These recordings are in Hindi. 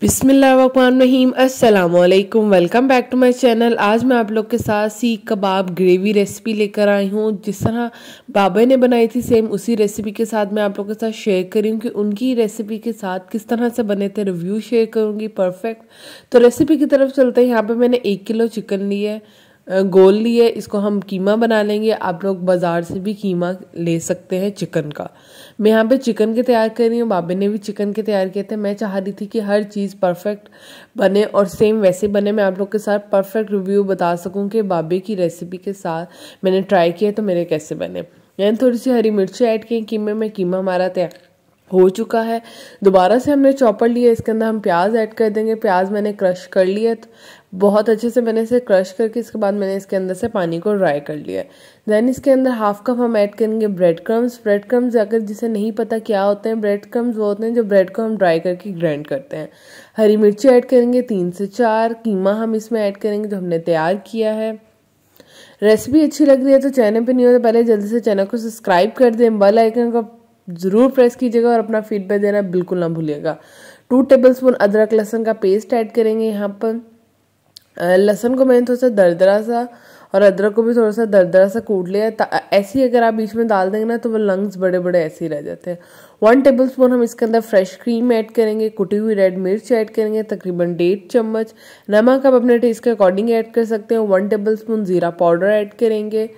बिसमीम अल्लाम welcome back to my channel आज मैं आप लोग के साथ सीख कबाब ग्रेवी रेसिपी लेकर आई हूँ जिस तरह बाबा ने बनाई थी सेम उसी रेसिपी के साथ मैं आप लोग के साथ शेयर करी हूँ कि उनकी रेसिपी के साथ किस तरह से बने थे रिव्यू शेयर करूँगी परफेक्ट तो रेसिपी की तरफ चलते हैं यहाँ पर मैंने एक किलो चिकन लिया है गोल लिए इसको हम कीमा बना लेंगे आप लोग बाज़ार से भी कीमा ले सकते हैं चिकन का मैं यहाँ पे चिकन के तैयार कर रही हूँ बाबे ने भी चिकन के तैयार किए थे मैं चाह रही थी कि हर चीज़ परफेक्ट बने और सेम वैसे बने मैं आप लोग के साथ परफेक्ट रिव्यू बता सकूँ कि बाबे की रेसिपी के साथ मैंने ट्राई किया तो मेरे कैसे बने मैंने थोड़ी सी हरी मिर्ची ऐड की कीमे में कीमा हमारा तैयार हो चुका है दोबारा से हमने चॉपर लिया इसके अंदर हम प्याज ऐड कर देंगे प्याज मैंने क्रश कर लिया तो बहुत अच्छे से मैंने इसे क्रश करके इसके बाद मैंने इसके अंदर से पानी को ड्राई कर लिया देन इसके अंदर हाफ कप हम ऐड करेंगे ब्रेड क्रम्स ब्रेड क्रम्स अगर जिसे नहीं पता क्या होते हैं ब्रेड क्रम्स वो होते हैं जो ब्रेड को हम ड्राई करके ग्राइंड करते हैं हरी मिर्ची ऐड करेंगे तीन से चार कीमा हम इसमें ऐड करेंगे जो हमने तैयार किया है रेसिपी अच्छी लग रही है तो चैनल पर नहीं होता तो पहले जल्दी से चैनल को सब्सक्राइब कर दें बेल आइकन को ज़रूर प्रेस कीजिएगा और अपना फीडबैक देना बिल्कुल ना भूलिएगा टू टेबल स्पून अदरक लहसन का पेस्ट ऐड करेंगे यहाँ पर लहसुन को मैंने थोड़ा सा दरदरा सा और अदरक को भी थोड़ा सा दरदरा सा कूट लिया ऐसी अगर आप बीच में डाल देंगे ना तो वो लंग्स बड़े बड़े ऐसे ही रह जाते हैं वन टेबल स्पून हम इसके अंदर फ्रेश क्रीम ऐड करेंगे कुटी हुई रेड मिर्च ऐड करेंगे तकरीबन डेढ़ चम्मच नमक आप अपने टेस्ट के अकॉर्डिंग ऐड कर सकते हैं वन टेबल स्पून ज़ीरा पाउडर ऐड करेंगे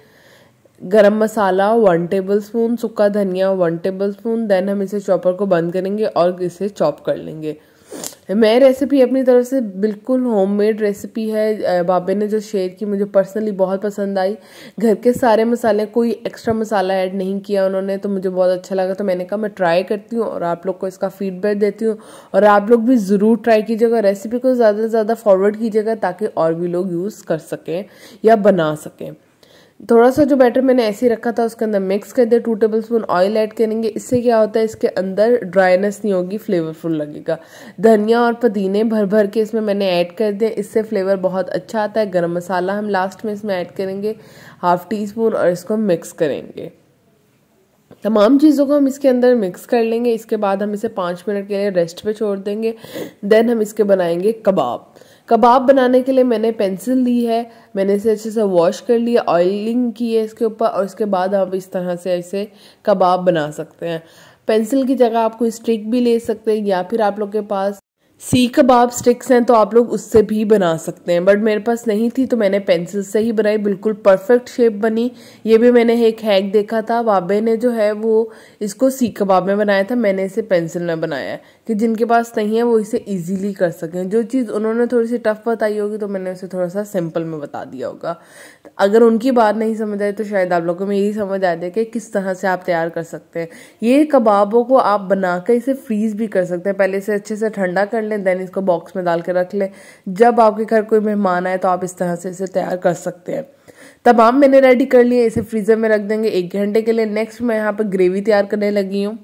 गरम मसाला वन टेबल स्पून सूखा धनिया वन टेबल स्पून देन हम इसे चॉपर को बंद करेंगे और इसे चॉप कर लेंगे मैं रेसिपी अपनी तरफ से बिल्कुल होममेड रेसिपी है बाबे ने जो शेयर की मुझे पर्सनली बहुत पसंद आई घर के सारे मसाले कोई एक्स्ट्रा मसाला ऐड नहीं किया उन्होंने तो मुझे बहुत अच्छा लगा तो मैंने कहा मैं ट्राई करती हूँ और आप लोग को इसका फीडबैक देती हूँ और आप लोग भी ज़रूर ट्राई कीजिएगा रेसिपी को ज़्यादा से ज़्यादा फॉरवर्ड कीजिएगा ताकि और भी लोग यूज़ कर सकें या बना सकें थोड़ा सा जो बैटर मैंने ऐसे ही रखा था उसके अंदर मिक्स कर दिया two tablespoon oil add करेंगे इससे क्या होता है इसके अंदर ड्राइनेस नहीं होगी फ्लेवरफुल लगेगा धनिया और पुदीने भर भर के इसमें मैंने ऐड कर दिया इससे फ्लेवर बहुत अच्छा आता है गर्म मसाला हम लास्ट में इसमें ऐड करेंगे हाफ टी स्पून और इसको मिक्स करेंगे तमाम चीज़ों को हम इसके अंदर मिक्स कर लेंगे इसके बाद हम इसे पाँच मिनट के लिए रेस्ट पर छोड़ देंगे देन हम इसके बनाएंगे कबाब कबाब बनाने के लिए मैंने पेंसिल ली है मैंने इसे अच्छे से वॉश कर लिया ऑयलिंग की है इसके ऊपर और इसके बाद आप इस तरह से ऐसे कबाब बना सकते हैं पेंसिल की जगह आप कोई स्टिक भी ले सकते हैं या फिर आप लोग के पास सी कबाब स्टिक्स हैं तो आप लोग उससे भी बना सकते हैं बट मेरे पास नहीं थी तो मैंने पेंसिल से ही बनाई बिल्कुल परफेक्ट शेप बनी ये भी मैंने एक हैक देखा था वाबे ने जो है वो इसको सी कबाब में बनाया था मैंने इसे पेंसिल में बनाया है कि जिनके पास नहीं है वो इसे इजीली कर सकें जो चीज़ उन्होंने थोड़ी सी टफ बताई होगी तो मैंने उसे थोड़ा सा सिंपल में बता दिया होगा अगर उनकी बात नहीं समझ आई तो शायद आप लोगों में यही समझ आ जाए कि किस तरह से आप तैयार कर सकते हैं ये कबाबों को आप बनाकर इसे फ्रीज भी कर सकते हैं पहले इसे अच्छे से ठंडा कर लें देन इसको बॉक्स में डाल के रख लें जब आपके घर कोई मेहमान आए तो आप इस तरह से इसे तैयार कर सकते हैं तमाम मैंने रेडी कर लिए इसे फ्रीजर में रख देंगे एक घंटे के लिए नेक्स्ट मैं यहाँ पर ग्रेवी तैयार करने लगी हूँ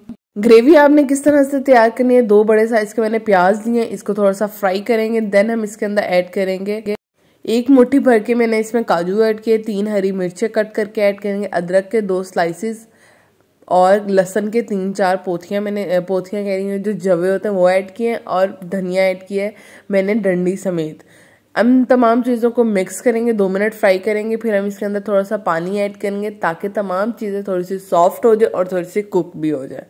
ग्रेवी आपने किस तरह से तैयार करनी है दो बड़े साइज के मैंने प्याज लिए इसको थोड़ा सा फ्राई करेंगे देन हम इसके अंदर ऐड करेंगे एक मुट्ठी भर के मैंने इसमें काजू ऐड किए तीन हरी मिर्चें कट करके ऐड करेंगे अदरक के दो स्लाइसिस और लहसन के तीन चार पोथियाँ मैंने पोथियाँ कह रही हैं जो जवे होते हैं वो ऐड किए हैं और धनिया ऐड किया है मैंने डंडी समेत हम तमाम चीज़ों को मिक्स करेंगे दो मिनट फ्राई करेंगे फिर हम इसके अंदर थोड़ा सा पानी ऐड करेंगे ताकि तमाम चीज़ें थोड़ी सी सॉफ्ट हो जाए और थोड़ी सी कुक भी हो जाए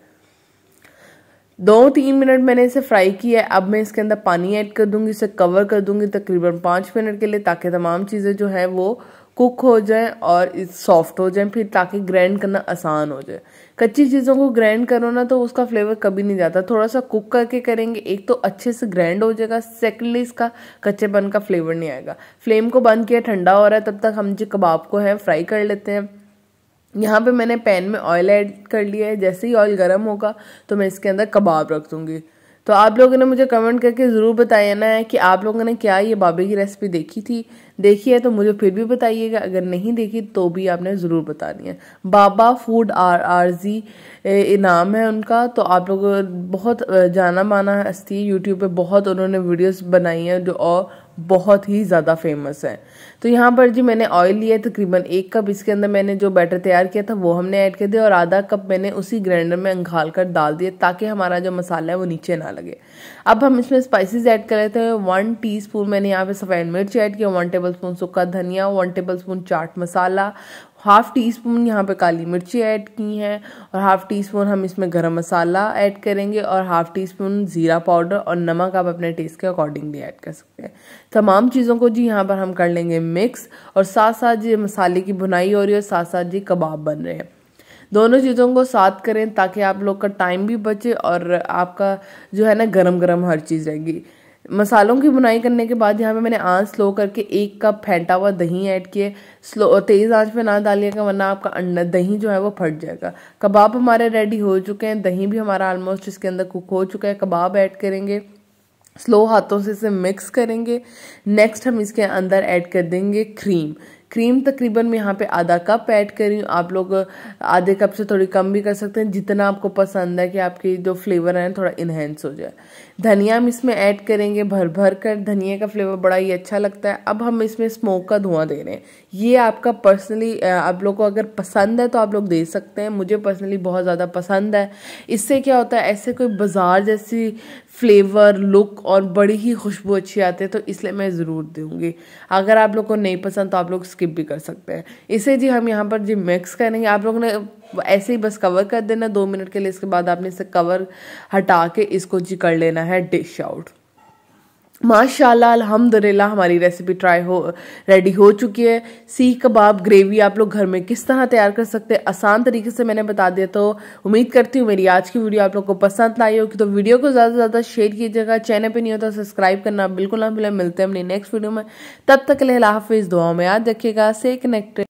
दो तीन मिनट मैंने इसे फ्राई किया है अब मैं इसके अंदर पानी ऐड कर दूंगी इसे कवर कर दूंगी तकरीबन पाँच मिनट के लिए ताकि तमाम चीज़ें जो हैं वो कुक हो जाएं और सॉफ्ट हो जाएं फिर ताकि ग्राइंड करना आसान हो जाए कच्ची चीज़ों को ग्राइंड करो ना तो उसका फ्लेवर कभी नहीं जाता थोड़ा सा कुक करके करेंगे एक तो अच्छे से ग्राइंड हो जाएगा सेकेंडली इसका कच्चेपन का फ्लेवर नहीं आएगा फ्लेम को बंद किया ठंडा हो रहा है तब तक हम जो कबाब को है फ्राई कर लेते हैं यहाँ पे मैंने पैन में ऑयल ऐड कर लिया है जैसे ही ऑयल गर्म होगा तो मैं इसके अंदर कबाब रख दूँगी तो आप लोगों ने मुझे कमेंट करके ज़रूर बताना है कि आप लोगों ने क्या ये बाबे की रेसिपी देखी थी देखी है तो मुझे फिर भी बताइएगा अगर नहीं देखी तो भी आपने ज़रूर बतानी है Baba food R R G इनाम है उनका तो आप लोगों बहुत जाना माना हस्ती यूट्यूब पे बहुत उन्होंने वीडियोस बनाई हैं जो और बहुत ही ज़्यादा फेमस है तो यहाँ पर जी मैंने ऑयल लिया तकरीबन एक कप इसके अंदर मैंने जो बैटर तैयार किया था वो हमने ऐड कर दिया और आधा कप मैंने उसी ग्राइंडर में अंघाल कर डाल दिया ताकि हमारा जो मसाला है वो नीचे ना लगे अब हम इसमें स्पाइसेस ऐड कर रहे थे वन टी मैंने यहाँ पर सफ़ेद मिर्च ऐड किया वन टेबल स्पून सूखा धनिया one tablespoon chaat masala half teaspoon यहाँ पे काली मिर्ची ऐड की हैं और हाफ़ टी स्पून हम इसमें गरम मसाला ऐड करेंगे और हाफ़ टी स्पून ज़ीरा पाउडर और नमक आप अपने टेस्ट के अकॉर्डिंगली ऐड कर सकते हैं तमाम चीज़ों को जी यहाँ पर हम कर लेंगे मिक्स और साथ साथ जी मसाले की बुनाई हो रही है और साथ साथ जी कबाब बन रहे हैं दोनों चीज़ों को साथ करें ताकि आप लोग का टाइम भी बचे और आपका जो है ना गरम गरम हर चीज़ रहेगी मसालों की बुनाई करने के बाद यहाँ पे मैंने आंच स्लो करके एक कप फेंटा हुआ दही ऐड किए स्लो तेज़ आंच पे ना डालिएगा वरना आपका अंडा दही जो है वो फट जाएगा कबाब हमारे रेडी हो चुके हैं दही भी हमारा ऑलमोस्ट इसके अंदर कुक हो चुका है कबाब ऐड करेंगे स्लो हाथों से इसे मिक्स करेंगे नेक्स्ट हम इसके अंदर ऐड कर देंगे क्रीम क्रीम तकरीबन मैं यहाँ पे आधा कप ऐड करी हूँ आप लोग आधे कप से थोड़ी कम भी कर सकते हैं जितना आपको पसंद है कि आपके जो फ्लेवर है थोड़ा इन्हेंस हो जाए धनिया हम इसमें ऐड करेंगे भर भर कर धनिया का फ्लेवर बड़ा ही अच्छा लगता है अब हम इसमें स्मोक का धुआं दे रहे हैं ये आपका पर्सनली आप लोग को अगर पसंद है तो आप लोग दे सकते हैं मुझे पर्सनली बहुत ज़्यादा पसंद है इससे क्या होता है ऐसे कोई बाजार जैसी फ्लेवर लुक और बड़ी ही खुशबू अच्छी आती है तो इसलिए मैं ज़रूर दूँगी अगर आप लोग को नहीं पसंद तो आप लोग स्किप भी कर सकते हैं इसे जी हम यहाँ पर जी मिक्स करेंगे आप लोगों ने ऐसे ही बस कवर कर देना दो मिनट के लिए इसके बाद आपने इसे कवर हटा के इसको जी कर लेना है डिश आउट माशाल्लाह अल्हम्दुलिल्लाह हमारी रेसिपी ट्राई हो रेडी हो चुकी है सीख कबाब ग्रेवी आप लोग घर में किस तरह तैयार कर सकते हैं आसान तरीके से मैंने बता दिया तो उम्मीद करती हूँ मेरी आज की वीडियो आप लोग को पसंद आई होगी तो वीडियो को ज़्यादा से ज़्यादा शेयर कीजिएगा चैनल पे नहीं होता तो सब्सक्राइब करना बिल्कुल ना मिला मिलते हैं अपनी नेक्स्ट वीडियो में तब तक लाला हाफिज़ दुआओं में याद रखिएगा से कनेक्टेड